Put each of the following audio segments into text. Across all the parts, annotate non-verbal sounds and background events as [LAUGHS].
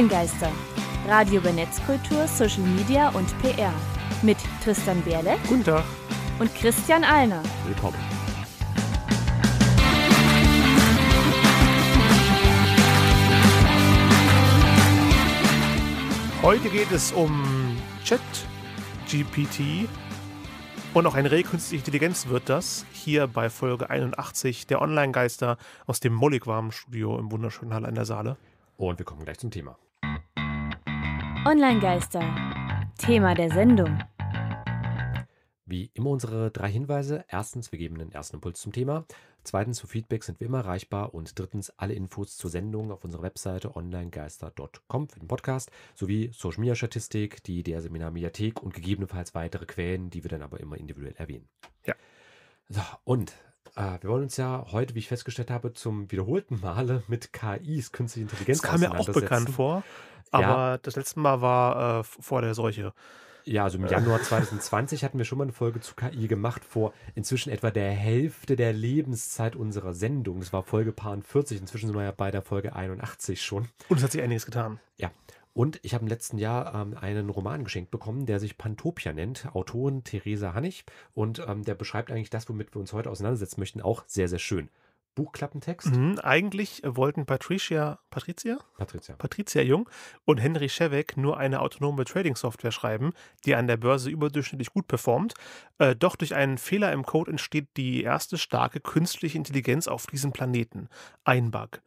Kleingeister. Radio über Netzkultur, Social Media und PR. Mit Tristan Berle. Guten Tag. Und Christian Alner. Willkommen. Heute geht es um Chat GPT und auch eine künstliche Intelligenz wird das hier bei Folge 81 der Online-Geister aus dem Molligwarmen studio im wunderschönen Halle an der Saale. Und wir kommen gleich zum Thema. Online-Geister. Thema der Sendung. Wie immer unsere drei Hinweise. Erstens, wir geben den ersten Impuls zum Thema. Zweitens, für Feedback sind wir immer erreichbar. Und drittens, alle Infos zur Sendung auf unserer Webseite onlinegeister.com für den Podcast sowie Social Media Statistik, die DR Seminar Mediathek und gegebenenfalls weitere Quellen, die wir dann aber immer individuell erwähnen. Ja. So, und äh, wir wollen uns ja heute, wie ich festgestellt habe, zum wiederholten Male mit KIs, künstliche Intelligenz. Das kam mir auch bekannt vor, aber ja. das letzte Mal war äh, vor der Seuche. Ja, also im äh. Januar 2020 hatten wir schon mal eine Folge zu KI gemacht, vor inzwischen etwa der Hälfte der Lebenszeit unserer Sendung. Das war Folge 40. Inzwischen sind wir ja bei der Folge 81 schon. Und es hat sich einiges getan. Ja. Und ich habe im letzten Jahr ähm, einen Roman geschenkt bekommen, der sich Pantopia nennt, Autorin Theresa Hannig. Und ähm, der beschreibt eigentlich das, womit wir uns heute auseinandersetzen möchten, auch sehr, sehr schön. Buchklappentext. Mhm, eigentlich wollten Patricia, Patricia? Patricia. Patricia Jung und Henry Schewek nur eine autonome Trading-Software schreiben, die an der Börse überdurchschnittlich gut performt. Äh, doch durch einen Fehler im Code entsteht die erste starke künstliche Intelligenz auf diesem Planeten. Ein Bug.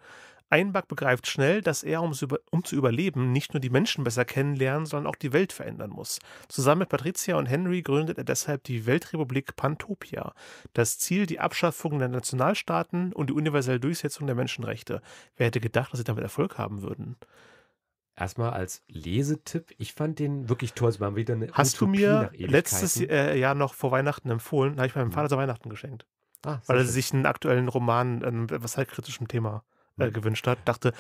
Einback begreift schnell, dass er, um, zu überleben, nicht nur die Menschen besser kennenlernen, sondern auch die Welt verändern muss. Zusammen mit Patricia und Henry gründet er deshalb die Weltrepublik Pantopia. Das Ziel die Abschaffung der Nationalstaaten und die universelle Durchsetzung der Menschenrechte. Wer hätte gedacht, dass sie damit Erfolg haben würden? erstmal als Lesetipp. Ich fand den wirklich toll. Es war wieder eine Hast Utopie du mir letztes äh, Jahr noch vor Weihnachten empfohlen? Habe ich meinem hm. Vater zu Weihnachten geschenkt. Ah, weil er sich einen aktuellen Roman, ähm, was halt kritischem Thema äh, gewünscht hat, dachte,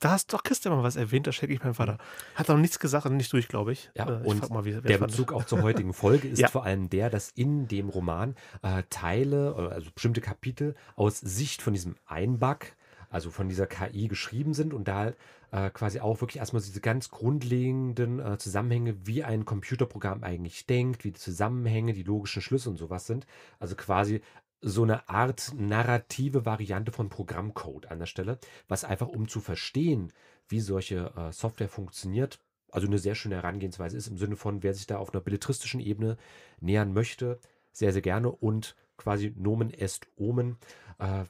da hast doch Christian mal was erwähnt, da schenke ich meinem Vater. Mhm. Hat noch nichts gesagt und nicht durch, glaube ich. Ja, äh, ich und mal, wie, der fand. Bezug auch zur heutigen Folge [LAUGHS] ist ja. vor allem der, dass in dem Roman äh, Teile, äh, also bestimmte Kapitel aus Sicht von diesem Einback, also von dieser KI geschrieben sind und da äh, quasi auch wirklich erstmal diese ganz grundlegenden äh, Zusammenhänge, wie ein Computerprogramm eigentlich denkt, wie die Zusammenhänge, die logischen Schlüsse und sowas sind. Also quasi so eine Art narrative Variante von Programmcode an der Stelle, was einfach um zu verstehen, wie solche äh, Software funktioniert, also eine sehr schöne Herangehensweise ist im Sinne von, wer sich da auf einer belletristischen Ebene nähern möchte, sehr, sehr gerne und quasi Nomen est Omen. Äh,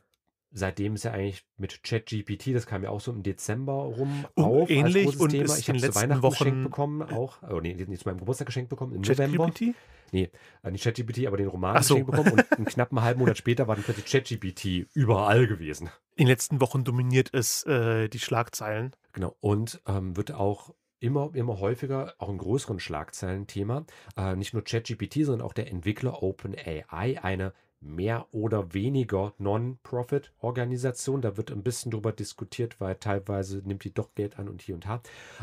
seitdem ist ja eigentlich mit ChatGPT, das kam ja auch so im Dezember rum um, auf ähnlich und Thema. Ist ich habe zu Weihnachten Wochen geschenkt bekommen, äh, auch, also nee, nicht zu meinem Geburtstag geschenkt bekommen im Chat November. ChatGPT? Nee, äh, nicht ChatGPT, aber den Roman so. geschenkt bekommen und einen knappen [LAUGHS] halben Monat später war dann plötzlich ChatGPT überall gewesen. In den letzten Wochen dominiert es äh, die Schlagzeilen. Genau und ähm, wird auch immer, immer häufiger auch in größeren Schlagzeilen Thema. Äh, nicht nur ChatGPT, sondern auch der Entwickler OpenAI, eine mehr oder weniger Non-Profit-Organisation. Da wird ein bisschen drüber diskutiert, weil teilweise nimmt die doch Geld an und hier und da.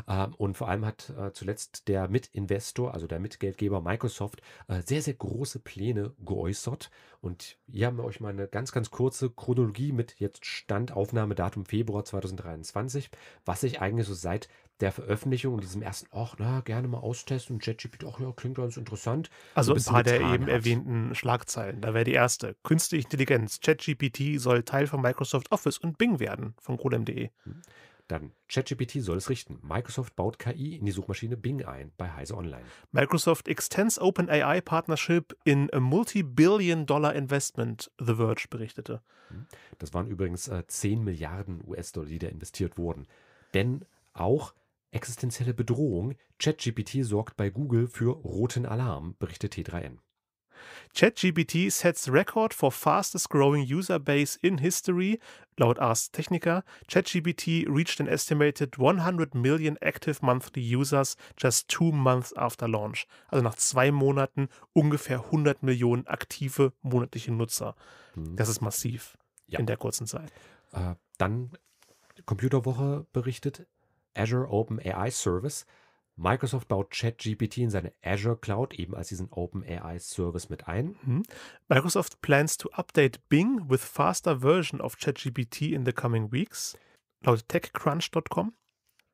Ähm, und vor allem hat äh, zuletzt der Mitinvestor, also der Mitgeldgeber Microsoft, äh, sehr, sehr große Pläne geäußert. Und hier haben wir euch mal eine ganz, ganz kurze Chronologie mit jetzt Stand, Aufnahmedatum Februar 2023, was sich eigentlich so seit der Veröffentlichung und diesem ersten, ach, na, gerne mal austesten und ChatGPT, ach ja, klingt ganz interessant. Also ein, paar der eben hat. erwähnten Schlagzeilen. Da wäre die erste. Künstliche Intelligenz, ChatGPT soll Teil von Microsoft Office und Bing werden, von golem.de. Hm. Dann ChatGPT soll es richten. Microsoft baut KI in die Suchmaschine Bing ein bei Heise Online. Microsoft extends OpenAI Partnership in a multi-billion Dollar Investment, The Verge berichtete. Hm. Das waren übrigens äh, 10 Milliarden US-Dollar, die da investiert wurden. Denn auch Existenzielle Bedrohung: ChatGPT sorgt bei Google für roten Alarm, berichtet T3N. ChatGPT sets record for fastest growing user base in history. Laut Ars Technica, ChatGPT reached an estimated 100 million active monthly users just two months after launch. Also nach zwei Monaten ungefähr 100 Millionen aktive monatliche Nutzer. Mhm. Das ist massiv ja. in der kurzen Zeit. Äh, dann Computerwoche berichtet, Azure Open AI Service. Microsoft baut ChatGPT in seine Azure Cloud eben als diesen Open AI Service mit ein. Mhm. Microsoft plans to update Bing with faster version of ChatGPT in the coming weeks, laut techcrunch.com.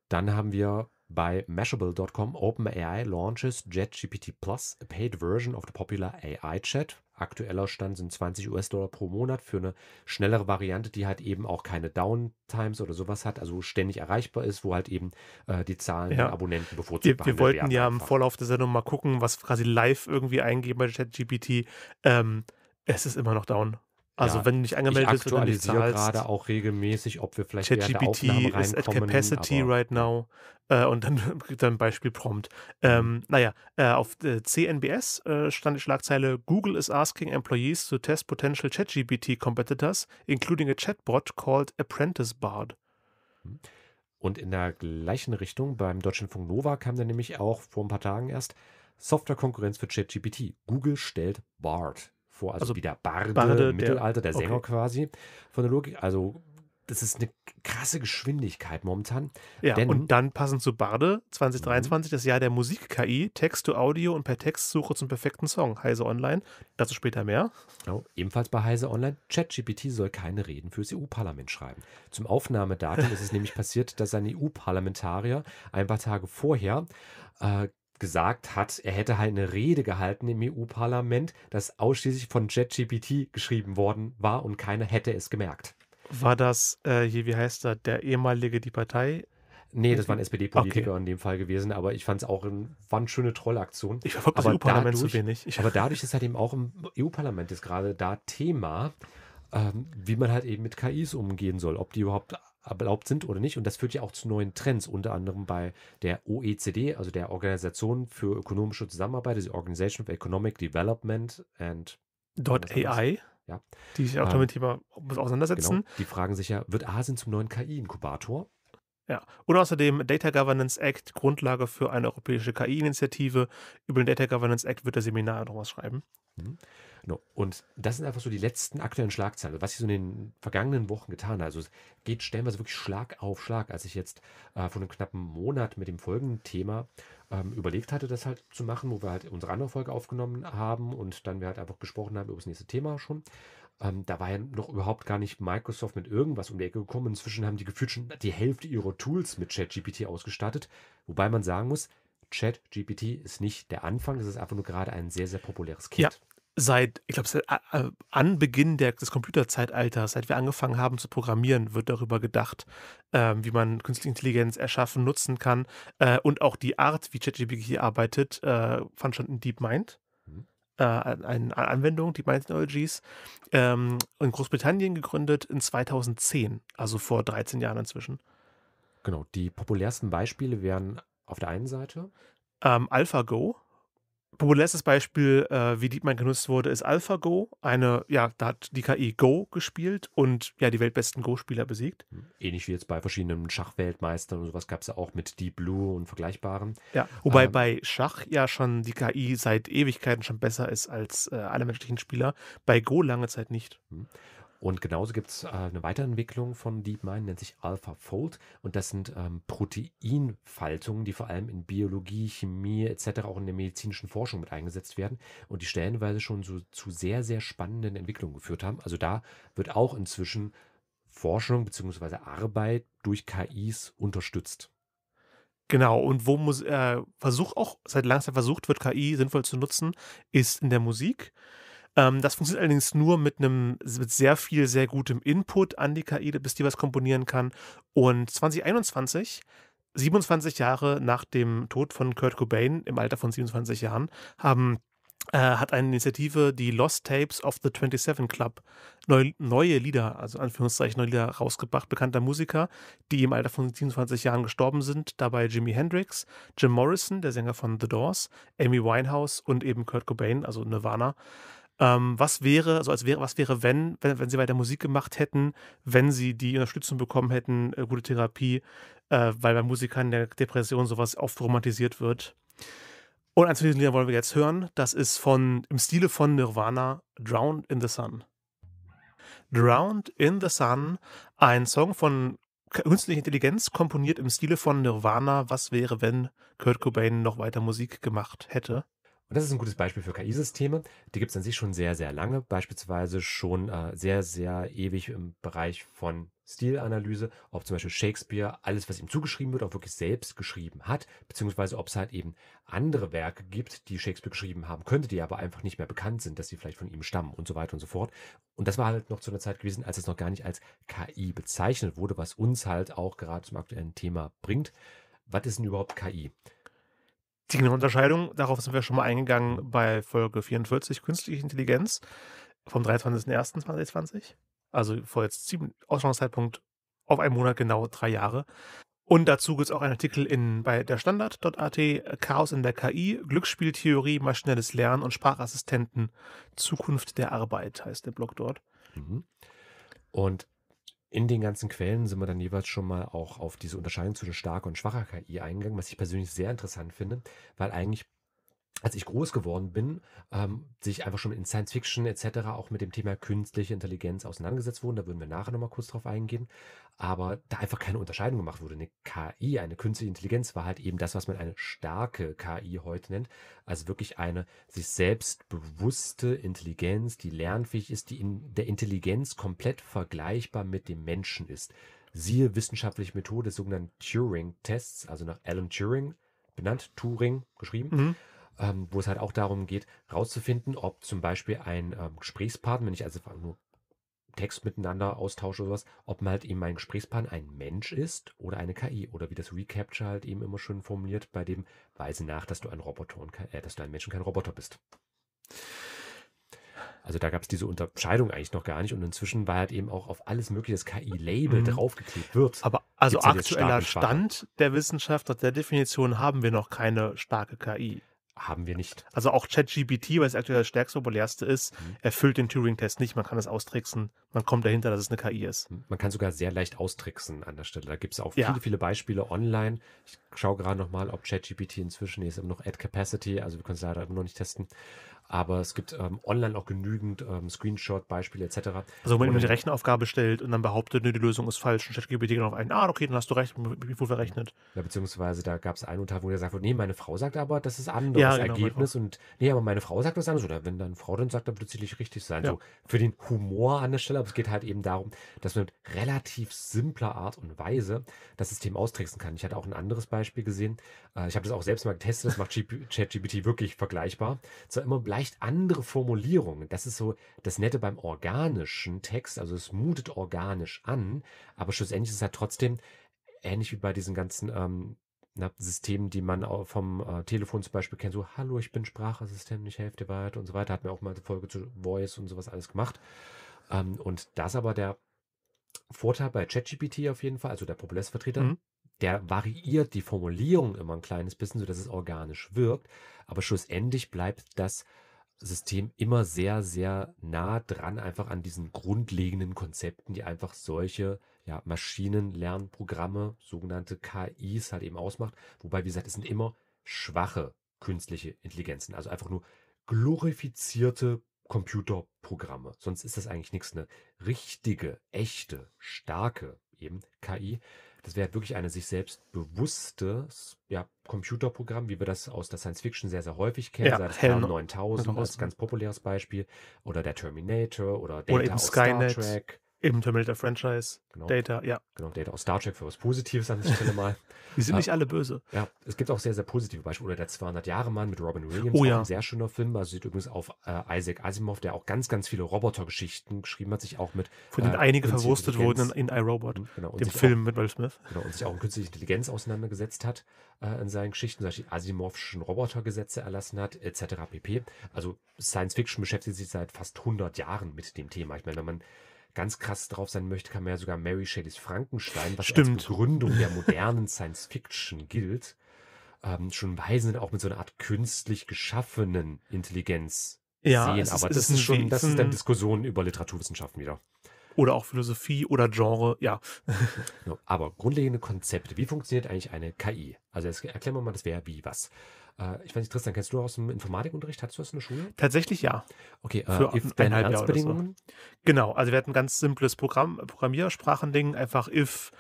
Dann haben wir bei Mashable.com OpenAI launches ChatGPT Plus, a paid version of the popular AI Chat aktueller Stand sind 20 US-Dollar pro Monat für eine schnellere Variante, die halt eben auch keine Downtimes oder sowas hat, also ständig erreichbar ist, wo halt eben äh, die Zahlen ja. der Abonnenten bevorzugt werden. Wir, wir wollten ja einfach. im Vorlauf der Sendung mal gucken, was quasi live irgendwie eingeben bei ChatGPT. Ähm, es ist immer noch down. Also ja, wenn du nicht angemeldet bist, aktualisiere dann gerade auch regelmäßig, ob wir vielleicht ChatGPT ist at capacity right now äh, und dann [LAUGHS] dann Beispiel Prompt. Ähm, mhm. naja, äh, auf äh, CNBS äh, stand die Schlagzeile: Google is asking employees to test potential ChatGPT competitors, including a chatbot called Apprentice Bard. Mhm. Und in der gleichen Richtung beim Deutschen Funk Nova kam dann nämlich auch vor ein paar Tagen erst Softwarekonkurrenz für ChatGPT. Google stellt Bard vor. Also, also der Barde, Barde Mittelalter, der, der Sänger okay. quasi von der Logik. Also das ist eine krasse Geschwindigkeit momentan. Ja, Denn, und dann passend zu Barde 2023, mhm. das Jahr der Musik-KI, Text to Audio und per Textsuche zum perfekten Song, Heise Online. Dazu später mehr. Genau, ebenfalls bei Heise Online, ChatGPT soll keine Reden fürs EU-Parlament schreiben. Zum Aufnahmedatum ist es nämlich passiert, dass ein EU-Parlamentarier ein paar Tage vorher äh, gesagt hat, er hätte halt eine Rede gehalten im EU-Parlament, das ausschließlich von JetGPT geschrieben worden war und keiner hätte es gemerkt. War das, äh, hier, wie heißt er, der ehemalige, die Partei? Nee, das war ein SPD-Politiker okay. in dem Fall gewesen, aber ich fand es auch ein, war eine schöne Trollaktion. Ich verfolge das EU-Parlament zu wenig. Ich aber dadurch ist halt eben auch im EU-Parlament ist gerade da Thema, ähm, wie man halt eben mit KIs umgehen soll, ob die überhaupt erlaubt sind oder nicht. Und das führt ja auch zu neuen Trends, unter anderem bei der OECD, also der Organisation für ökonomische Zusammenarbeit, also die Organization for Economic Development and Dot AI. Ja. Die sich auch ähm, damit Thema auseinandersetzen. Genau. Die fragen sich ja, wird Asien zum neuen KI-Inkubator? Ja. Und außerdem Data Governance Act, Grundlage für eine europäische KI-Initiative. Über den Data Governance Act wird der Seminar noch was schreiben. Mhm. Genau. Und das sind einfach so die letzten aktuellen Schlagzeilen, was ich so in den vergangenen Wochen getan habe. Also es geht stellenweise wirklich Schlag auf Schlag. Als ich jetzt äh, vor einem knappen Monat mit dem folgenden Thema ähm, überlegt hatte, das halt zu machen, wo wir halt unsere andere Folge aufgenommen haben und dann wir halt einfach gesprochen haben über das nächste Thema schon. Ähm, da war ja noch überhaupt gar nicht Microsoft mit irgendwas um die Ecke gekommen. Inzwischen haben die gefühlt schon die Hälfte ihrer Tools mit ChatGPT ausgestattet. Wobei man sagen muss, ChatGPT ist nicht der Anfang, es ist einfach nur gerade ein sehr, sehr populäres Kind. Ja, seit, ich glaube, seit äh, Anbeginn der, des Computerzeitalters, seit wir angefangen haben zu programmieren, wird darüber gedacht, äh, wie man künstliche Intelligenz erschaffen, nutzen kann. Äh, und auch die Art, wie ChatGPT hier arbeitet, äh, fand schon in DeepMind. Eine mhm. äh, Anwendung, DeepMind Technologies, ähm, in Großbritannien gegründet in 2010, also vor 13 Jahren inzwischen. Genau, die populärsten Beispiele wären auf der einen Seite ähm, AlphaGo, populärstes Beispiel, äh, wie DeepMind genutzt wurde, ist AlphaGo. Eine, ja, da hat die KI Go gespielt und ja, die weltbesten Go-Spieler besiegt. Ähnlich wie jetzt bei verschiedenen Schachweltmeistern und sowas gab es ja auch mit Deep Blue und vergleichbaren. Ja, wobei ähm, bei Schach ja schon die KI seit Ewigkeiten schon besser ist als äh, alle menschlichen Spieler. Bei Go lange Zeit nicht. Mh. Hm. Und genauso gibt es äh, eine Weiterentwicklung von DeepMind, nennt sich AlphaFold. Und das sind ähm, Proteinfaltungen, die vor allem in Biologie, Chemie etc. auch in der medizinischen Forschung mit eingesetzt werden und die stellenweise schon so, zu sehr, sehr spannenden Entwicklungen geführt haben. Also da wird auch inzwischen Forschung bzw. Arbeit durch KIs unterstützt. Genau, und wo muss, äh, Versuch auch seit langem versucht wird, KI sinnvoll zu nutzen, ist in der Musik. Ähm, das funktioniert allerdings nur mit einem mit sehr viel, sehr gutem Input an die KI, bis die was komponieren kann. Und 2021 27 Jahre nach dem Tod von Kurt Cobain im Alter von 27 Jahren haben, äh, hat eine Initiative die Lost Tapes of the 27 Club neu, neue Lieder, also Anführungszeichen neue Lieder rausgebracht, bekannter Musiker, die im Alter von 27 Jahren gestorben sind, dabei Jimi Hendrix, Jim Morrison, der Sänger von The Doors, Amy Winehouse und eben Kurt Cobain, also Nirvana. Ähm, was wäre, also als wäre, was wäre, wenn, wenn, wenn sie weiter Musik gemacht hätten, wenn sie die Unterstützung bekommen hätten, äh, gute Therapie, äh, weil bei Musikern der Depression sowas oft romantisiert wird. Und eins von diesen Liedern wollen wir jetzt hören. Das ist von im Stile von Nirvana, Drowned in the Sun. Drowned in the Sun, ein Song von künstlicher Intelligenz, komponiert im Stile von Nirvana, was wäre, wenn Kurt Cobain noch weiter Musik gemacht hätte. Und das ist ein gutes Beispiel für KI-Systeme. Die gibt es an sich schon sehr, sehr lange, beispielsweise schon äh, sehr, sehr ewig im Bereich von Stilanalyse, ob zum Beispiel Shakespeare alles, was ihm zugeschrieben wird, auch wirklich selbst geschrieben hat, beziehungsweise ob es halt eben andere Werke gibt, die Shakespeare geschrieben haben könnte, die aber einfach nicht mehr bekannt sind, dass sie vielleicht von ihm stammen und so weiter und so fort. Und das war halt noch zu einer Zeit gewesen, als es noch gar nicht als KI bezeichnet wurde, was uns halt auch gerade zum aktuellen Thema bringt. Was ist denn überhaupt KI? Die genaue Unterscheidung, darauf sind wir schon mal eingegangen bei Folge 44, Künstliche Intelligenz vom 23.01.2020. Also vor jetzt sieben Ausstellungszeitpunkt auf einen Monat genau drei Jahre. Und dazu gibt es auch einen Artikel in, bei der Standard.at, Chaos in der KI, Glücksspieltheorie, maschinelles Lernen und Sprachassistenten, Zukunft der Arbeit heißt der Blog dort. Mhm. Und in den ganzen Quellen sind wir dann jeweils schon mal auch auf diese Unterscheidung zwischen starker und schwacher KI eingegangen, was ich persönlich sehr interessant finde, weil eigentlich als ich groß geworden bin, ähm, sich einfach schon in Science Fiction etc. auch mit dem Thema künstliche Intelligenz auseinandergesetzt wurden. Da würden wir nachher nochmal kurz drauf eingehen. Aber da einfach keine Unterscheidung gemacht wurde. Eine KI, eine künstliche Intelligenz war halt eben das, was man eine starke KI heute nennt. Also wirklich eine sich selbstbewusste Intelligenz, die lernfähig ist, die in der Intelligenz komplett vergleichbar mit dem Menschen ist. Siehe wissenschaftliche Methode des sogenannten Turing-Tests, also nach Alan Turing benannt, Turing geschrieben. Mhm ähm, wo es halt auch darum geht, rauszufinden, ob zum Beispiel ein ähm, Gesprächspartner, wenn ich also nur Text miteinander austausche oder sowas, ob man halt eben mein Gesprächspartner ein Mensch ist oder eine KI oder wie das Recapture halt eben immer schön formuliert, bei dem weise nach, dass du ein Roboter und äh, dass du ein Mensch und kein Roboter bist. Also da gab es diese Unterscheidung eigentlich noch gar nicht und inzwischen war halt eben auch auf alles mögliche das KI-Label mhm. draufgeklebt wird. Aber also aktueller Stand der Wissenschaft, der Definition haben wir noch keine starke KI haben wir nicht. Also auch ChatGPT, weil es aktuell das stärkste, populärste ist, mhm. erfüllt den Turing-Test nicht. Man kann es austricksen. Man kommt dahinter, dass es eine KI ist. Mhm. Man kann sogar sehr leicht austricksen an der Stelle. Da gibt es auch ja. viele, viele Beispiele online. Ich schaue gerade nochmal, ob ChatGPT inzwischen ist, noch Ad Capacity. Also wir können es leider immer noch nicht testen aber es gibt ähm, online auch genügend ähm, Screenshot-Beispiele etc. Also wenn man eine Rechenaufgabe stellt und dann behauptet, nee, die Lösung ist falsch und ChatGPT genau auf einen, ah, okay, dann hast du recht, wie wohl verrechnet. Ja, beziehungsweise da gab es einen Unterhalt, wo der sagt, nee, meine Frau sagt aber, das ist anderes ja, genau, Ergebnis und nee, aber meine Frau sagt das anders oder wenn dann Frau dann sagt, dann wird es sicherlich richtig sein. Ja. So für den Humor an der Stelle, aber es geht halt eben darum, dass man mit relativ simpler Art und Weise das System austricksen kann. Ich hatte auch ein anderes Beispiel gesehen, äh, ich habe das auch selbst mal getestet, das macht [LAUGHS] ChatGPT wirklich vergleichbar. Zwar immer leicht andere Formulierungen. Das ist so das Nette beim organischen Text, also es mutet organisch an, aber schlussendlich ist es halt trotzdem ähnlich wie bei diesen ganzen ähm, na, Systemen, die man auch vom äh, Telefon zum Beispiel kennt, so Hallo, ich bin Sprachassistent, ich helfe dir weiter und so weiter, hat mir auch mal eine Folge zu Voice und sowas alles gemacht. Ähm, und das aber der Vorteil bei ChatGPT auf jeden Fall, also der Populärsvertreter, mhm der variiert die Formulierung immer ein kleines bisschen, sodass es organisch wirkt. Aber schlussendlich bleibt das System immer sehr, sehr nah dran, einfach an diesen grundlegenden Konzepten, die einfach solche ja, Maschinenlernprogramme, sogenannte KIs, halt eben ausmacht. Wobei, wie gesagt, es sind immer schwache künstliche Intelligenzen, also einfach nur glorifizierte Computerprogramme. Sonst ist das eigentlich nichts. Eine richtige, echte, starke eben KI das wäre halt wirklich eine sich selbst bewusstes ja, Computerprogramm, wie wir das aus der Science Fiction sehr, sehr häufig kennen. Ja, sei das Hell 9000 ist ein ganz populäres Beispiel. Oder der Terminator oder Data oder eben Skynet. Star Trek. Im Terminator Franchise, genau. Data, ja. Genau, Data aus Star Trek für was Positives an der Stelle mal. [LAUGHS] Die sind äh, nicht alle böse. Ja, es gibt auch sehr, sehr positive Beispiele. Oder der 200-Jahre-Mann mit Robin Williams, oh, ja. ein sehr schöner Film. Also sieht übrigens auf äh, Isaac Asimov, der auch ganz, ganz viele Robotergeschichten geschrieben hat, sich auch mit... Von denen äh, einige verwurstet wurden in, in iRobot, mhm, genau, dem Film auch, mit Will Smith. Genau, und sich auch in künstliche Intelligenz auseinandergesetzt hat äh, in seinen Geschichten, solche Beispiel Asimovschen Robotergesetze erlassen hat, etc. pp. Also Science Fiction beschäftigt sich seit fast 100 Jahren mit dem Thema. Ich meine, wenn man ganz krass drauf sein möchte, kann man ja sogar Mary Shelleys Frankenstein, was Stimmt. als Begründung der modernen Science Fiction gilt, ähm, schon Weisen auch mit so einer Art künstlich geschaffenen Intelligenz ja, sehen. Aber ist, das ist, schon, das ist dann Diskussion über Literaturwissenschaften wieder. Oder auch Philosophie oder Genre, ja. [LAUGHS] aber grundlegende Konzepte. Wie funktioniert eigentlich eine KI? Also jetzt erklären wir mal das wäre wie was. Äh, ich weiß nicht, Tristan, kennst du aus dem Informatikunterricht? Hattest du das in der Schule? Tatsächlich ja. Okay, äh, für if, deine Lernbedingungen? So. Genau, also wir hatten ein ganz simples Programm, Programmiersprachending, einfach if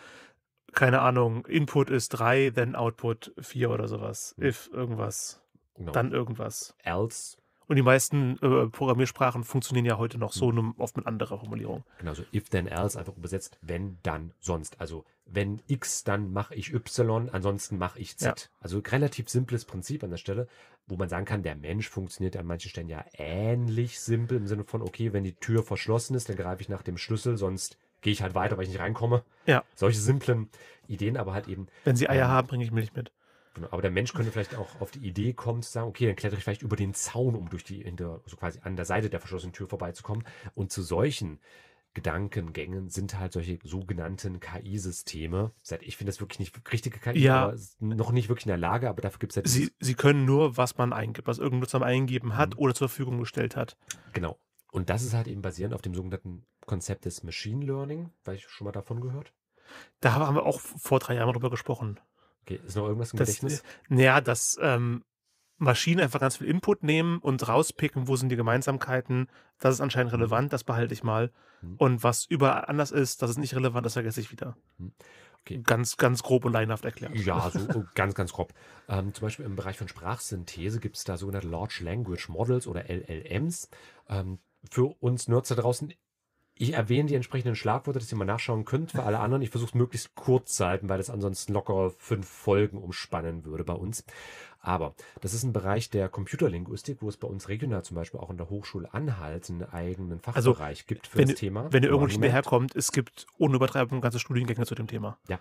keine Ahnung, Input ist 3, then Output 4 oder sowas. Hm. If irgendwas, genau. dann irgendwas. Else und die meisten äh, Programmiersprachen funktionieren ja heute noch so, mhm. nur oft mit anderer Formulierung. Genau, so if then else einfach übersetzt, wenn dann sonst. Also wenn X, dann mache ich Y, ansonsten mache ich Z. Ja. Also relativ simples Prinzip an der Stelle, wo man sagen kann, der Mensch funktioniert an manchen Stellen ja ähnlich simpel im Sinne von, okay, wenn die Tür verschlossen ist, dann greife ich nach dem Schlüssel, sonst gehe ich halt weiter, weil ich nicht reinkomme. Ja. Solche simplen Ideen, aber halt eben. Wenn sie Eier äh, haben, bringe ich Milch mit. Genau, aber der Mensch könnte vielleicht auch auf die Idee kommen zu sagen, okay, dann klettere ich vielleicht über den Zaun, um durch die hinter, also quasi an der Seite der verschlossenen Tür vorbeizukommen. Und zu solchen Gedankengängen sind halt solche sogenannten KI-Systeme. Ich finde das wirklich nicht richtige KI, ja. noch nicht wirklich in der Lage, aber dafür gibt es halt sie, sie können nur, was man eingibt, was irgendein Nutzer eingeben hat mhm. oder zur Verfügung gestellt hat. Genau. Und das ist halt eben basierend auf dem sogenannten Konzept des Machine Learning, weil ich schon mal davon gehört. Da haben wir auch vor drei Jahren drüber gesprochen. Okay, ist noch irgendwas im das, Gedächtnis? Naja, äh, dass ähm, Maschinen einfach ganz viel Input nehmen und rauspicken, wo sind die Gemeinsamkeiten, das ist anscheinend mhm. relevant, das behalte ich mal. Mhm. Und was überall anders ist, das ist nicht relevant, das vergesse ich wieder. Mhm. Okay. Ganz, ganz grob und leinhaft erklärt. Ja, so [LAUGHS] oh, ganz, ganz grob. Ähm, zum Beispiel im Bereich von Sprachsynthese gibt es da sogenannte Large Language Models oder LLMs. Ähm, für uns Nerds da draußen ich erwähne die entsprechenden Schlagworte, dass ihr mal nachschauen könnt. Für alle anderen, ich versuche es möglichst kurz zu halten, weil das ansonsten locker fünf Folgen umspannen würde bei uns. Aber das ist ein Bereich der Computerlinguistik, wo es bei uns regional zum Beispiel auch in der Hochschule Anhalt einen eigenen Fachbereich also, gibt für wenn, das Thema. Wenn ihr irgendwo nicht mehr herkommt, es gibt ohne Übertreibung ganze Studiengänge zu dem Thema. Ja,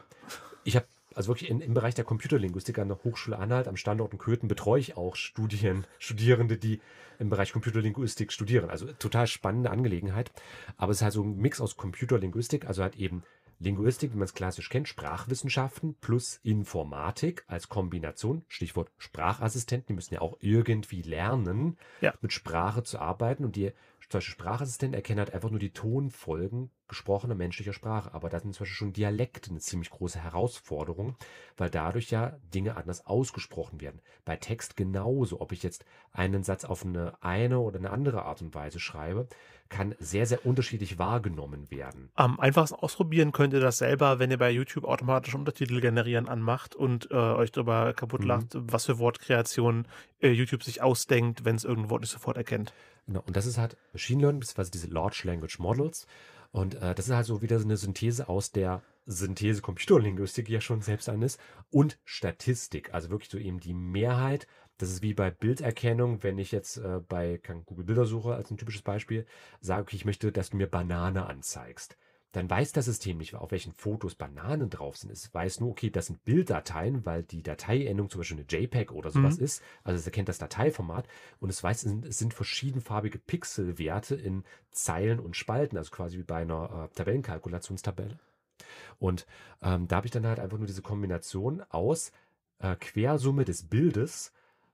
ich habe also wirklich in, im Bereich der Computerlinguistik an der Hochschule Anhalt am Standort in Köthen betreue ich auch Studien, [LAUGHS] Studierende, die im Bereich Computerlinguistik studieren. Also total spannende Angelegenheit. Aber es ist halt so ein Mix aus Computerlinguistik, also halt eben Linguistik, wie man es klassisch kennt, Sprachwissenschaften plus Informatik als Kombination, Stichwort Sprachassistenten, die müssen ja auch irgendwie lernen, ja. mit Sprache zu arbeiten und die solche Sprachassistenten erkennen halt einfach nur die Tonfolgen gesprochene menschliche Sprache. Aber da sind zum Beispiel schon Dialekte eine ziemlich große Herausforderung, weil dadurch ja Dinge anders ausgesprochen werden. Bei Text genauso. Ob ich jetzt einen Satz auf eine eine oder eine andere Art und Weise schreibe, kann sehr, sehr unterschiedlich wahrgenommen werden. Am einfachsten ausprobieren könnt ihr das selber, wenn ihr bei YouTube automatisch Untertitel generieren anmacht und äh, euch darüber kaputt mhm. lacht, mhm. was für Wortkreationen äh, YouTube sich ausdenkt, wenn es irgendein Wort nicht sofort erkennt. Genau, und das ist halt Machine Learning, beziehungsweise diese Large Language Models. Und äh, das ist halt so wieder so eine Synthese aus der Synthese Computerlinguistik, die ja schon selbst an ist, und Statistik. Also wirklich so eben die Mehrheit. Das ist wie bei Bilderkennung, wenn ich jetzt äh, bei Google Bilder suche, als ein typisches Beispiel sage, okay, ich möchte, dass du mir Banane anzeigst dann weiß das System nicht, auf welchen Fotos Bananen drauf sind. Es weiß nur, okay, das sind Bilddateien, weil die Dateiendung zum Beispiel eine JPEG oder sowas mhm. ist. Also es erkennt das Dateiformat und es weiß, es sind verschiedenfarbige Pixelwerte in Zeilen und Spalten, also quasi wie bei einer äh, Tabellenkalkulationstabelle. Und ähm, da habe ich dann halt einfach nur diese Kombination aus äh, Quersumme des Bildes,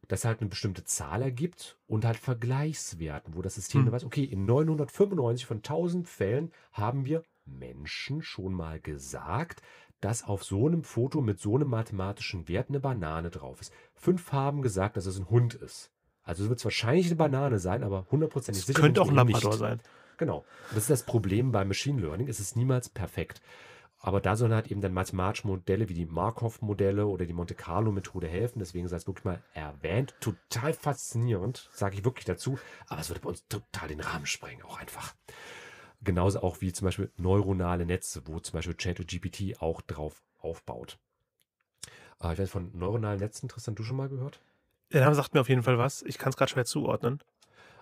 das halt eine bestimmte Zahl ergibt und halt Vergleichswerten, wo das System mhm. weiß, okay, in 995 von 1000 Fällen haben wir Menschen schon mal gesagt, dass auf so einem Foto mit so einem mathematischen Wert eine Banane drauf ist. Fünf haben gesagt, dass es ein Hund ist. Also wird es wahrscheinlich eine Banane sein, aber hundertprozentig sicher. Es könnte auch ein Labrador nicht. sein. Genau. Das ist das Problem beim Machine Learning. Es ist niemals perfekt. Aber da sollen halt eben dann mathematische Modelle wie die Markov-Modelle oder die Monte Carlo-Methode helfen. Deswegen sei es wirklich mal erwähnt. Total faszinierend, sage ich wirklich dazu. Aber es würde bei uns total den Rahmen sprengen, auch einfach. Genauso auch wie zum Beispiel neuronale Netze, wo zum Beispiel ChatGPT auch drauf aufbaut. Äh, ich weiß von neuronalen Netzen, Tristan, du schon mal gehört? Der Name sagt mir auf jeden Fall was. Ich kann es gerade schwer zuordnen.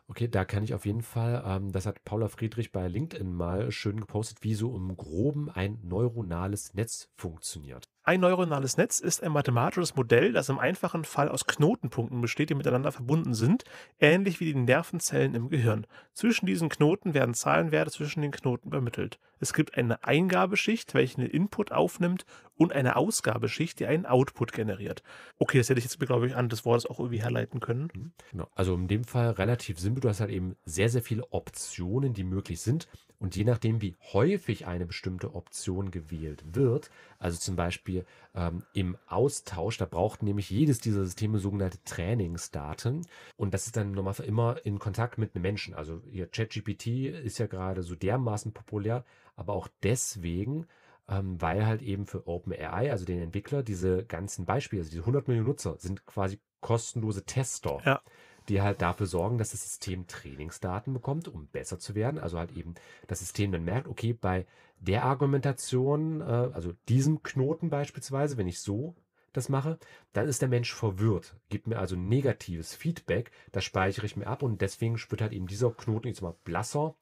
Okay, da kann ich auf jeden Fall, ähm, das hat Paula Friedrich bei LinkedIn mal schön gepostet, wie so im Groben ein neuronales Netz funktioniert. Ein neuronales Netz ist ein mathematisches Modell, das im einfachen Fall aus Knotenpunkten besteht, die miteinander verbunden sind, ähnlich wie die Nervenzellen im Gehirn. Zwischen diesen Knoten werden Zahlenwerte zwischen den Knoten übermittelt. Es gibt eine Eingabeschicht, welche den Input aufnimmt und eine Ausgabeschicht, die einen Output generiert. Okay, das hätte ich jetzt, glaube ich, an des Wortes auch irgendwie herleiten können. Mhm, genau. Also in dem Fall relativ simpel. Du hast halt eben sehr, sehr viele Optionen, die möglich sind. Und je nachdem, wie häufig eine bestimmte Option gewählt wird, also zum Beispiel ähm, im Austausch, da braucht nämlich jedes dieser Systeme sogenannte Trainingsdaten. Und das ist dann nochmal für immer in Kontakt mit einem Menschen. Also ihr ChatGPT ist ja gerade so dermaßen populär, aber auch deswegen, ähm, weil halt eben für OpenAI, also den Entwickler, diese ganzen Beispiele, also diese 100 Millionen Nutzer, sind quasi kostenlose Tester. Ja die halt dafür sorgen, dass das System Trainingsdaten bekommt, um besser zu werden. Also halt eben das System dann merkt, okay, bei der Argumentation, äh, also diesem Knoten beispielsweise, wenn ich so das mache, dann ist der Mensch verwirrt, gibt mir also negatives Feedback, das speichere ich mir ab und deswegen wird halt eben dieser Knoten jetzt mal blasser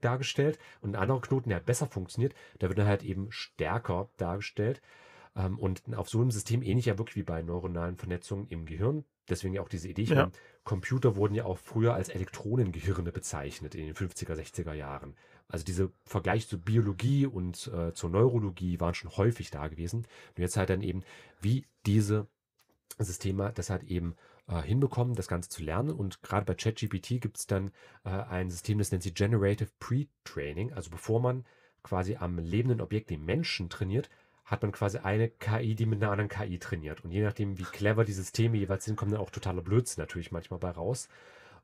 dargestellt und ein anderer Knoten, der besser funktioniert, da wird er halt eben stärker dargestellt. Ähm, und auf so einem System ähnlich ja wirklich wie bei neuronalen Vernetzungen im Gehirn. Deswegen auch diese Idee. Ich ja. meine, Computer wurden ja auch früher als Elektronengehirne bezeichnet in den 50er, 60er Jahren. Also diese Vergleich zu Biologie und äh, zur Neurologie waren schon häufig da gewesen. Und jetzt halt dann eben, wie diese Systeme das halt eben äh, hinbekommen, das Ganze zu lernen. Und gerade bei ChatGPT gibt es dann äh, ein System, das nennt sich Generative Pre-Training. Also bevor man quasi am lebenden Objekt, den Menschen, trainiert, hat man quasi eine KI, die mit einer anderen KI trainiert. Und je nachdem, wie clever die Systeme jeweils sind, kommen dann auch totaler Blödsinn natürlich manchmal bei raus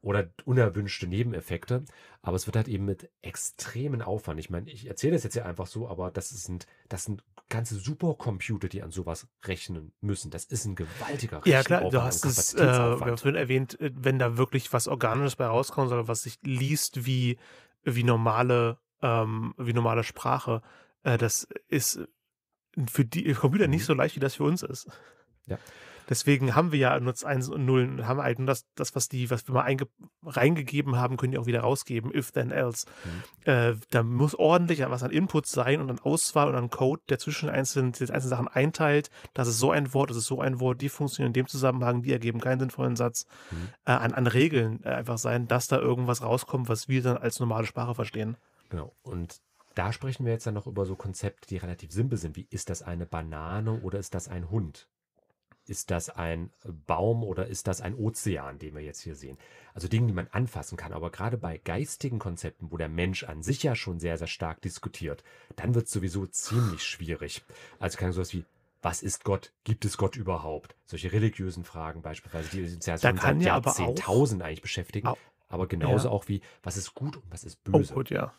oder unerwünschte Nebeneffekte. Aber es wird halt eben mit extremen Aufwand. Ich meine, ich erzähle das jetzt ja einfach so, aber das sind, das sind ganze Supercomputer, die an sowas rechnen müssen. Das ist ein gewaltiger Rechner. Ja klar, du hast es äh, vorhin erwähnt, äh, wenn da wirklich was Organisches bei rauskommen soll, was sich liest wie, wie normale, ähm, wie normale Sprache, äh, das ist für die Computer mhm. nicht so leicht, wie das für uns ist. Ja. Deswegen haben wir ja Nutz 1 und Nullen und haben halt nur das, das, was die, was wir mal reingegeben haben, können die auch wieder rausgeben, if then else. Mhm. Äh, da muss ordentlich was an Input sein und an Auswahl und an Code, der zwischen einzelnen, die einzelnen Sachen einteilt. Das ist so ein Wort, das ist so ein Wort, die funktionieren in dem Zusammenhang, die ergeben keinen sinnvollen Satz. Mhm. Äh, an, an Regeln äh, einfach sein, dass da irgendwas rauskommt, was wir dann als normale Sprache verstehen. Genau. Und da sprechen wir jetzt dann noch über so Konzepte, die relativ simpel sind, wie ist das eine Banane oder ist das ein Hund? ist das ein Baum oder ist das ein Ozean, den wir jetzt hier sehen? Also Dinge, die man anfassen kann. Aber gerade bei geistigen Konzepten, wo der Mensch an sich ja schon sehr, sehr stark diskutiert, dann wird es sowieso ziemlich schwierig. Also kann sowas wie, was ist Gott? Gibt es Gott überhaupt? Solche religiösen Fragen beispielsweise, die uns ja schon seit Jahrzehntausend eigentlich beschäftigen. aber genauso ja. auch wie, was ist gut und was ist oh böse? Oh gut, ja.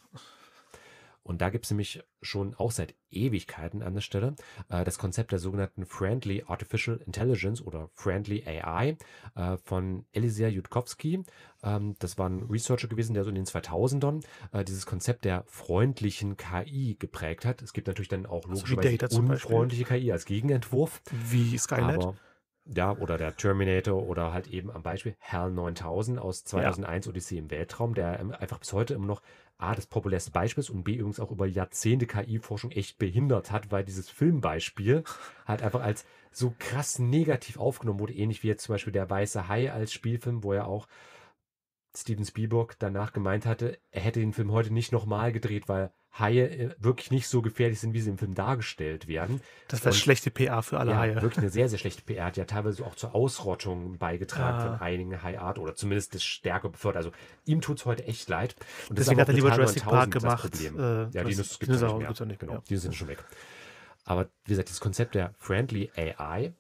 Und da gibt es nämlich schon auch seit Ewigkeiten an der Stelle äh, das Konzept der sogenannten Friendly Artificial Intelligence oder Friendly AI äh, von Elisir Jutkowski. Ähm, das war ein Researcher gewesen, der so in den 2000ern äh, dieses Konzept der freundlichen KI geprägt hat. Es gibt natürlich dann auch also logischerweise also unfreundliche KI als Gegenentwurf. Wie Skynet. Aber ja, oder der Terminator oder halt eben am Beispiel HAL 9000 aus 2001 ja. Odyssee im Weltraum, der ähm, einfach bis heute immer noch A, das populärste Beispiel ist und B, übrigens auch über Jahrzehnte KI-Forschung echt behindert hat, weil dieses Filmbeispiel halt einfach als so krass negativ aufgenommen wurde, ähnlich wie jetzt zum Beispiel der Weiße Hai als Spielfilm, wo ja auch Steven Spielberg danach gemeint hatte, er hätte den Film heute nicht nochmal gedreht, weil Haie äh, wirklich nicht so gefährlich sind, wie sie im Film dargestellt werden. Das war schlechte PR für alle ja, Haie. Wirklich eine sehr, sehr [LAUGHS] schlechte PA, hat ja teilweise auch zur Ausrottung beigetragen ah. von einigen Haiart oder zumindest das stärker befördert. Also ihm tut es heute echt leid. Und Deswegen hat er lieber Jurassic Park gemacht. Äh, ja, die Dinos gibt es nicht mehr. Gibt's nicht, genau. Ja. Die sind schon weg. Aber wie gesagt, das Konzept der Friendly AI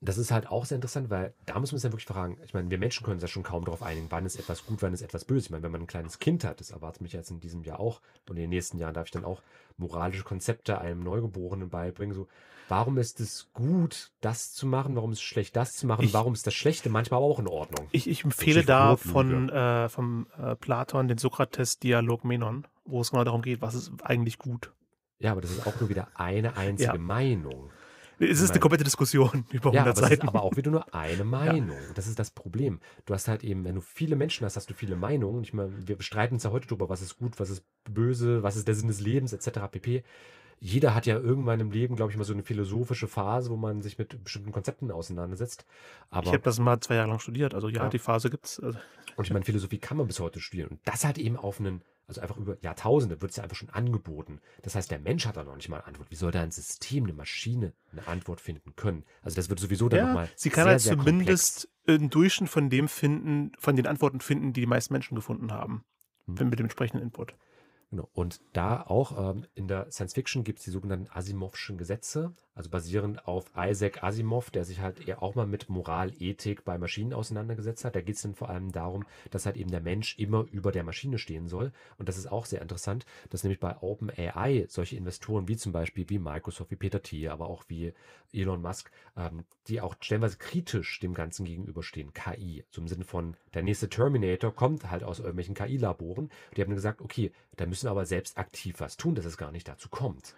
das ist halt auch sehr interessant, weil da muss man uns dann wirklich fragen, ich meine, wir Menschen können uns ja schon kaum darauf einigen, wann ist etwas gut, wann ist etwas böse. Ich meine, wenn man ein kleines Kind hat, das erwartet mich jetzt in diesem Jahr auch und in den nächsten Jahren darf ich dann auch moralische Konzepte einem Neugeborenen beibringen, so, warum ist es gut, das zu machen, warum ist es schlecht, das zu machen, ich, warum ist das Schlechte manchmal aber auch in Ordnung. Ich, ich empfehle da von, äh, vom äh, Platon den Sokrates-Dialog Menon, wo es genau darum geht, was ist eigentlich gut. Ja, aber das ist auch nur wieder eine einzige ja. Meinung. Es ist eine komplette Diskussion [LAUGHS] über ja, 100 aber Seiten. aber auch wieder nur eine Meinung. Ja. Das ist das Problem. Du hast halt eben, wenn du viele Menschen hast, hast du viele Meinungen. Ich meine, wir streiten uns ja heute darüber, was ist gut, was ist böse, was ist der Sinn des Lebens, etc. pp. Jeder hat ja irgendwann im Leben, glaube ich, mal so eine philosophische Phase, wo man sich mit bestimmten Konzepten auseinandersetzt. Aber, ich habe das mal zwei Jahre lang studiert. Also ja, ja. die Phase gibt es. Also. Und ich meine, Philosophie kann man bis heute studieren. Und das halt eben auf einen also einfach über Jahrtausende wird es ja einfach schon angeboten. Das heißt, der Mensch hat da noch nicht mal eine Antwort. Wie soll da ein System, eine Maschine eine Antwort finden können? Also das wird sowieso dann ja, nochmal. Sie kann sehr, halt sehr zumindest komplex. einen Durchschnitt von dem finden, von den Antworten finden, die die meisten Menschen gefunden haben. Hm. Mit dem entsprechenden Input. Genau. Und da auch ähm, in der Science Fiction gibt es die sogenannten Asimovschen Gesetze, also basierend auf Isaac Asimov, der sich halt eher auch mal mit Moral, Ethik bei Maschinen auseinandergesetzt hat. Da geht es dann vor allem darum, dass halt eben der Mensch immer über der Maschine stehen soll. Und das ist auch sehr interessant, dass nämlich bei OpenAI solche Investoren wie zum Beispiel wie Microsoft, wie Peter Thiel, aber auch wie Elon Musk, ähm, die auch stellenweise kritisch dem Ganzen gegenüberstehen, KI, zum im Sinne von der nächste Terminator kommt halt aus irgendwelchen KI-Laboren. Die haben dann gesagt, okay, da müssen aber selbst aktiv was tun, dass es gar nicht dazu kommt.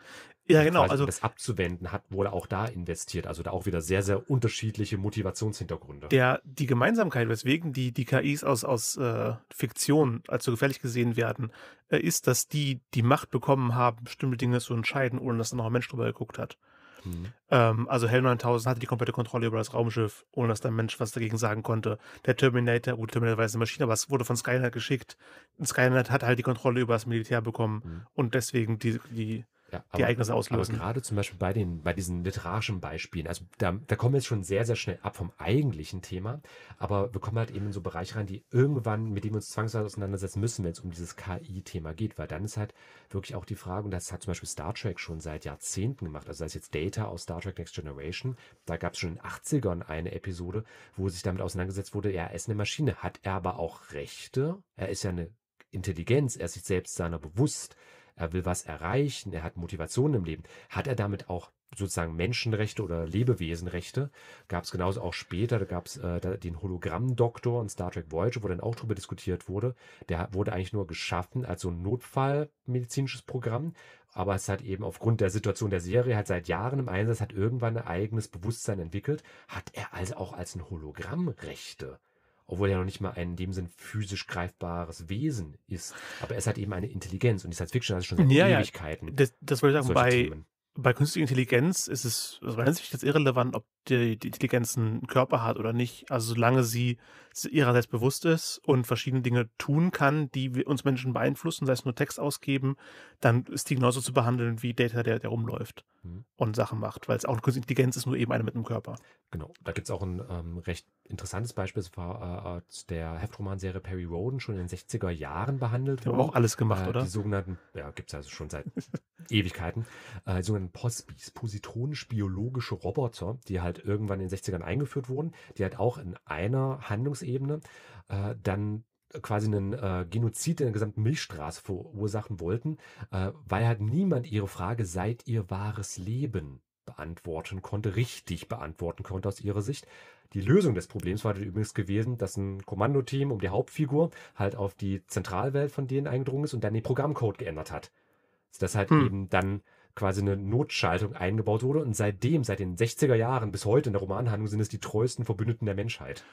Ja, genau. Also das abzuwenden hat wohl auch da investiert. Also da auch wieder sehr, sehr unterschiedliche Motivationshintergründe. Der, die Gemeinsamkeit, weswegen die, die KIs aus, aus äh, Fiktion als so gefährlich gesehen werden, äh, ist, dass die die Macht bekommen haben, bestimmte Dinge zu entscheiden, ohne dass da noch ein Mensch drüber geguckt hat. Mhm. Ähm, also Hell 9000 hatte die komplette Kontrolle über das Raumschiff, ohne dass der Mensch was dagegen sagen konnte. Der Terminator, gut, Terminator war jetzt eine Maschine, aber es wurde von Skynet geschickt. Und Skynet hat halt die Kontrolle über das Militär bekommen mhm. und deswegen die, die ja, aber, die Ereignisse auslösen. Aber gerade zum Beispiel bei, den, bei diesen literarischen Beispielen, also da, da kommen wir jetzt schon sehr, sehr schnell ab vom eigentlichen Thema, aber wir kommen halt eben in so Bereiche rein, die irgendwann, mit dem wir uns zwangsweise auseinandersetzen müssen, wenn es um dieses KI-Thema geht, weil dann ist halt wirklich auch die Frage, und das hat zum Beispiel Star Trek schon seit Jahrzehnten gemacht, also sei es jetzt Data aus Star Trek Next Generation, da gab es schon in den 80ern eine Episode, wo sich damit auseinandergesetzt wurde, er ist eine Maschine, hat er aber auch Rechte, er ist ja eine Intelligenz, er ist sich selbst seiner bewusst, er will was erreichen, er hat Motivation im Leben. Hat er damit auch sozusagen Menschenrechte oder Lebewesenrechte? Gab es genauso auch später, da gab es äh, den Hologramm-Doktor in Star Trek Voyager, wo dann auch drüber diskutiert wurde. Der wurde eigentlich nur geschaffen als so ein Notfallmedizinisches Programm, aber es hat eben aufgrund der Situation der Serie halt seit Jahren im Einsatz, hat irgendwann ein eigenes Bewusstsein entwickelt. Hat er also auch als ein Hologramm Rechte? obwohl er noch nicht mal ein in dem Sinn physisch greifbares Wesen ist. Aber es hat eben eine Intelligenz und die Science Fiction hat schon seit ja, Ewigkeiten. Ja. Das, das wollte ich sagen, bei, bei künstlicher Intelligenz ist es aus meiner Sicht jetzt irrelevant, ob die, die Intelligenz einen Körper hat oder nicht. Also solange sie ihrer selbst bewusst ist und verschiedene Dinge tun kann, die uns Menschen beeinflussen, sei es nur Text ausgeben, dann ist die genauso zu behandeln wie Data, der, der rumläuft mhm. und Sachen macht, weil es auch eine künstliche Intelligenz ist, nur eben eine mit einem Körper. Genau, da gibt es auch ein ähm, recht interessantes Beispiel, das war äh, der Heftromanserie Perry Roden, schon in den 60er Jahren behandelt. Die haben auch alles gemacht, äh, oder? Die sogenannten, ja, gibt es also schon seit [LAUGHS] Ewigkeiten, äh, die sogenannten POSBIs, positronisch-biologische Roboter, die halt halt irgendwann in den 60ern eingeführt wurden, die halt auch in einer Handlungsebene äh, dann quasi einen äh, Genozid in der gesamten Milchstraße verursachen wollten, äh, weil halt niemand ihre Frage, seid ihr wahres Leben, beantworten konnte, richtig beantworten konnte aus ihrer Sicht. Die Lösung des Problems war halt übrigens gewesen, dass ein Kommandoteam um die Hauptfigur halt auf die Zentralwelt von denen eingedrungen ist und dann den Programmcode geändert hat. Dass halt hm. eben dann quasi eine Notschaltung eingebaut wurde. Und seitdem, seit den 60er Jahren bis heute in der Romanhandlung sind es die treuesten Verbündeten der Menschheit.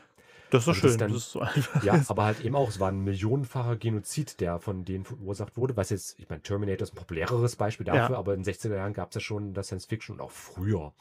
Das ist doch also schön. Dann, ist so einfach. ja, aber halt eben auch, es war ein millionenfacher Genozid, der von denen verursacht wurde, was jetzt, ich meine, Terminator ist ein populäreres Beispiel dafür, ja. aber in den 60er Jahren gab es ja schon das Science Fiction und auch früher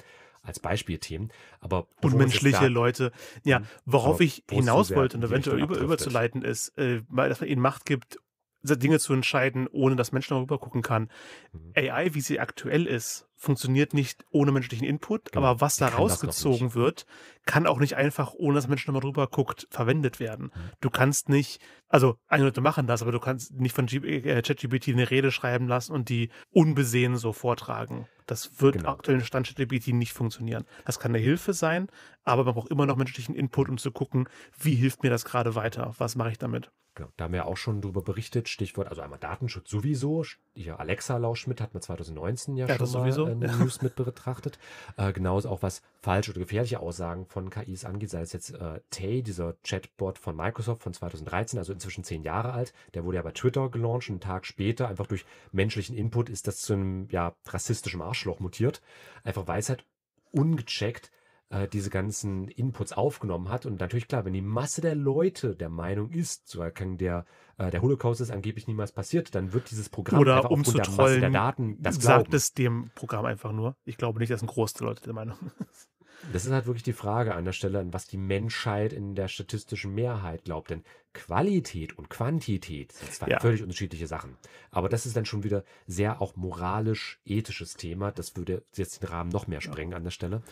als Beispielthemen. Aber unmenschliche gab, Leute. Ja, worauf ich hinaus wollte und eventuell über, überzuleiten ist, äh, weil dass man ihnen Macht gibt, Dinge zu entscheiden, ohne dass Menschen darüber gucken kann. Mhm. AI, wie sie aktuell ist, funktioniert nicht ohne menschlichen Input, genau. aber was da rausgezogen wird, kann auch nicht einfach, ohne dass Menschen darüber drüber guckt, verwendet werden. Mhm. Du kannst nicht, also einige Leute machen das, aber du kannst nicht von äh, ChatGPT eine Rede schreiben lassen und die unbesehen so vortragen. Das wird genau. aktuell in Stand ChatGPT nicht funktionieren. Das kann eine Hilfe sein, aber man braucht immer noch menschlichen Input, um zu gucken, wie hilft mir das gerade weiter, was mache ich damit. Genau, da haben wir auch schon darüber berichtet, Stichwort, also einmal Datenschutz sowieso. Hier Alexa Lauschmidt hat man 2019 ja, ja schon mal sowieso. Äh, [LAUGHS] News mit betrachtet. Äh, genauso auch was falsche oder gefährliche Aussagen von KIs angeht, sei es jetzt äh, Tay, dieser Chatbot von Microsoft von 2013, also inzwischen zehn Jahre alt. Der wurde ja bei Twitter gelauncht, einen Tag später, einfach durch menschlichen Input ist das zu einem ja, rassistischen Arschloch mutiert. Einfach weil es halt ungecheckt äh, diese ganzen Inputs aufgenommen hat. Und natürlich klar, wenn die Masse der Leute der Meinung ist, so kann der, äh, der Holocaust ist angeblich niemals passiert, dann wird dieses Programm Oder einfach um aufgrund zu trollen, der, der Daten das glauben. sagt es dem Programm einfach nur. Ich glaube nicht, dass ein Großteil der Leute der Meinung ist. Das ist halt wirklich die Frage an der Stelle, an was die Menschheit in der statistischen Mehrheit glaubt. Denn Qualität und Quantität sind zwei ja. völlig unterschiedliche Sachen. Aber das ist dann schon wieder sehr auch moralisch-ethisches Thema. Das würde jetzt den Rahmen noch mehr sprengen ja. an der Stelle.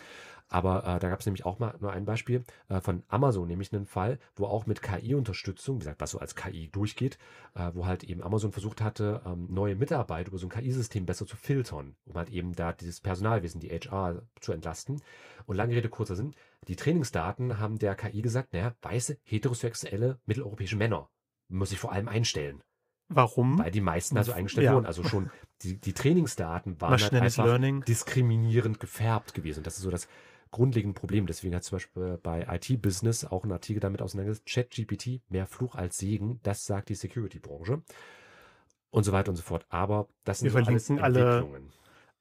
Aber äh, da gab es nämlich auch mal nur ein Beispiel äh, von Amazon, nämlich einen Fall, wo auch mit KI-Unterstützung, wie gesagt, was so als KI durchgeht, äh, wo halt eben Amazon versucht hatte, ähm, neue Mitarbeiter über so ein KI-System besser zu filtern, um halt eben da dieses Personalwesen, die HR, zu entlasten. Und lange Rede, kurzer Sinn, die Trainingsdaten haben der KI gesagt, naja, weiße, heterosexuelle, mitteleuropäische Männer muss ich vor allem einstellen. Warum? Weil die meisten also eingestellt ja. wurden. Also schon [LAUGHS] die, die Trainingsdaten waren halt einfach Learning. diskriminierend gefärbt gewesen. Das ist so das grundlegenden Problem. Deswegen hat zum Beispiel äh, bei IT-Business auch ein Artikel damit auseinandergesetzt, ChatGPT mehr Fluch als Segen, das sagt die Security-Branche. Und so weiter und so fort. Aber das sind Wir so alles Entwicklungen.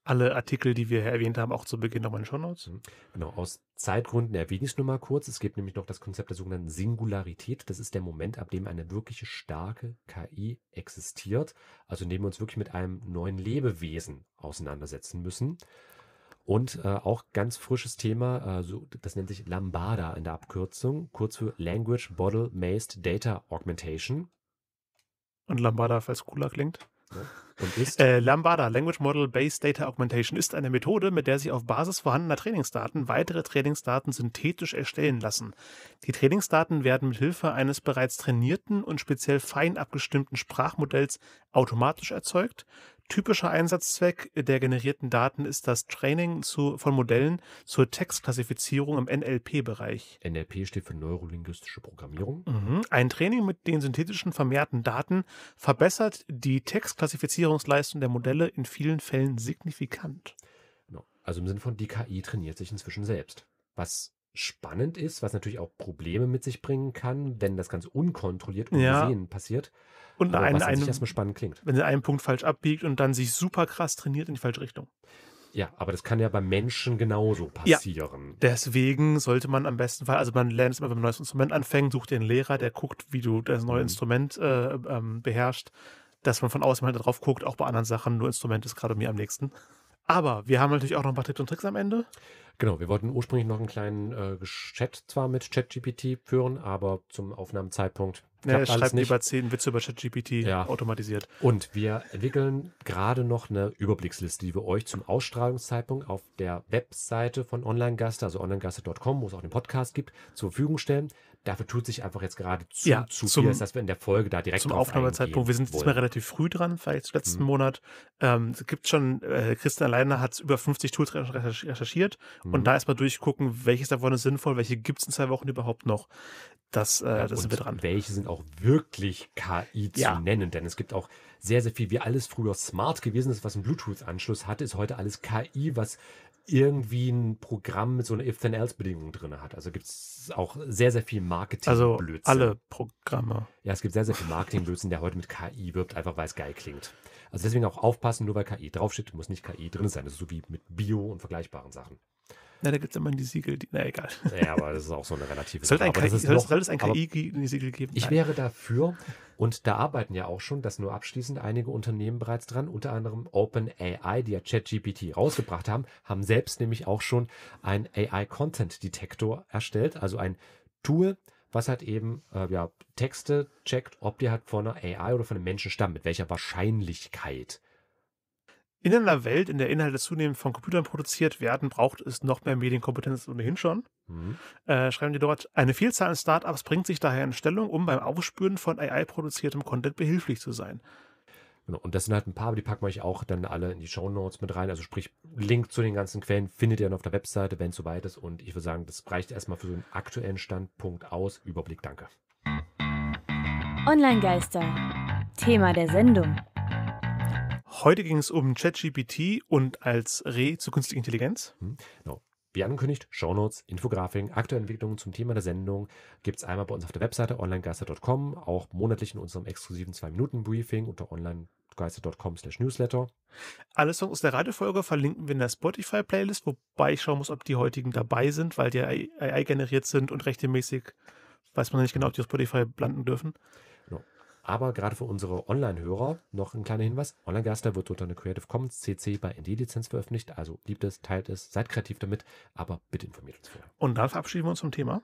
Alle, alle Artikel, die wir erwähnt haben, auch zu Beginn nochmal in den Shownotes. Mhm. Genau, aus Zeitgründen erwähne ich es nur mal kurz. Es gibt nämlich noch das Konzept der sogenannten Singularität. Das ist der Moment, ab dem eine wirkliche starke KI existiert. Also indem wir uns wirklich mit einem neuen Lebewesen auseinandersetzen müssen. Und äh, auch ganz frisches Thema, äh, so, das nennt sich Lambada in der Abkürzung, kurz für Language Model Based Data Augmentation. Und Lambada, falls cooler klingt. Und ist äh, Lambada, Language Model Based Data Augmentation, ist eine Methode, mit der sich auf Basis vorhandener Trainingsdaten weitere Trainingsdaten synthetisch erstellen lassen. Die Trainingsdaten werden mit Hilfe eines bereits trainierten und speziell fein abgestimmten Sprachmodells automatisch erzeugt, Typischer Einsatzzweck der generierten Daten ist das Training zu, von Modellen zur Textklassifizierung im NLP-Bereich. NLP steht für neurolinguistische Programmierung. Mhm. Ein Training mit den synthetischen vermehrten Daten verbessert die Textklassifizierungsleistung der Modelle in vielen Fällen signifikant. Genau. Also im Sinne von, die KI trainiert sich inzwischen selbst. Was spannend ist, was natürlich auch Probleme mit sich bringen kann, wenn das ganz unkontrolliert und ja. passiert und Aber also, einen, was einen, erstmal spannend klingt. Wenn er einen Punkt falsch abbiegt und dann sich super krass trainiert in die falsche Richtung. Ja, aber das kann ja bei Menschen genauso passieren. Ja, deswegen sollte man am besten Fall, also man lernt es immer, wenn man ein neues Instrument anfängt, sucht den Lehrer, der guckt, wie du das neue mhm. Instrument äh, ähm, beherrschst, dass man von außen mal halt drauf guckt, auch bei anderen Sachen, nur Instrument ist gerade mir am nächsten. Aber wir haben natürlich auch noch ein paar Tipps und Tricks am Ende. Genau, wir wollten ursprünglich noch einen kleinen äh, Chat zwar mit ChatGPT führen, aber zum Aufnahmezeitpunkt. Ja, er schreibt nicht. über zehn Witze über ChatGPT ja. automatisiert. Und wir entwickeln gerade noch eine Überblicksliste, die wir euch zum Ausstrahlungszeitpunkt auf der Webseite von Onlinegaster, also onlinegaster.com, wo es auch den Podcast gibt, zur Verfügung stellen. Dafür tut sich einfach jetzt gerade zu, ja, zu zum, viel, dass wir in der Folge da direkt Zum Aufnahmezeitpunkt, wir sind jetzt mal relativ früh dran, vielleicht letzten mhm. Monat. Ähm, es gibt schon, äh, Christian alleine hat über 50 Tools recherchiert mhm. und da erstmal durchgucken, welches davon ist sinnvoll, welche gibt es in zwei Wochen überhaupt noch. Das, äh, ja, das sind wir dran. Welche sind auch wirklich KI zu ja. nennen? Denn es gibt auch sehr, sehr viel, wie alles früher smart gewesen ist, was einen Bluetooth-Anschluss hatte, ist heute alles KI, was irgendwie ein Programm mit so einer If-Then-Else-Bedingung drin hat. Also gibt es auch sehr, sehr viel Marketing. Also alle Programme. Ja, es gibt sehr, sehr viel Marketing-Blödsinn, der heute mit KI wirbt, einfach weil es geil klingt. Also deswegen auch aufpassen, nur weil KI draufsteht, muss nicht KI drin sein. Das ist so wie mit Bio und vergleichbaren Sachen. Na, da gibt es immer die Siegel, die, na egal. Ja, aber das ist auch so eine relative soll Sache. KI, soll, noch, soll, es ein KI-Siegel geben? Ich Nein. wäre dafür, und da arbeiten ja auch schon, dass nur abschließend einige Unternehmen bereits dran, unter anderem OpenAI, die ja ChatGPT rausgebracht haben, haben selbst nämlich auch schon einen AI-Content-Detektor erstellt, also ein Tool, was halt eben äh, ja, Texte checkt, ob die halt von einer AI oder von einem Menschen stammen, mit welcher Wahrscheinlichkeit. In einer Welt, in der Inhalte zunehmend von Computern produziert werden, braucht es noch mehr Medienkompetenz ohnehin schon. Mhm. Äh, schreiben die dort, eine Vielzahl an Startups bringt sich daher in Stellung, um beim Aufspüren von AI-produziertem Content behilflich zu sein. Genau. Und das sind halt ein paar, aber die packen wir euch auch dann alle in die Show Notes mit rein. Also sprich, Link zu den ganzen Quellen findet ihr dann auf der Webseite, wenn es soweit ist. Und ich würde sagen, das reicht erstmal für so einen aktuellen Standpunkt aus. Überblick, danke. Online-Geister. Thema der Sendung. Heute ging es um ChatGPT und als Re zu künstlicher Intelligenz. Hm, genau. Wie angekündigt, Shownotes, Infografiken, aktuelle Entwicklungen zum Thema der Sendung gibt es einmal bei uns auf der Webseite onlinegeister.com, auch monatlich in unserem exklusiven 2-Minuten-Briefing unter onlinegeister.com slash newsletter. Alle Songs aus der Radiofolge verlinken wir in der Spotify-Playlist, wobei ich schauen muss, ob die heutigen dabei sind, weil die AI generiert sind und rechtmäßig weiß man nicht genau, ob die auf Spotify landen dürfen. Aber gerade für unsere Online-Hörer noch ein kleiner Hinweis. Online-Geister wird unter einer Creative Commons CC bei ND-Lizenz veröffentlicht. Also liebt es, teilt es, seid kreativ damit, aber bitte informiert uns vorher. Und dann verabschieden wir uns vom Thema.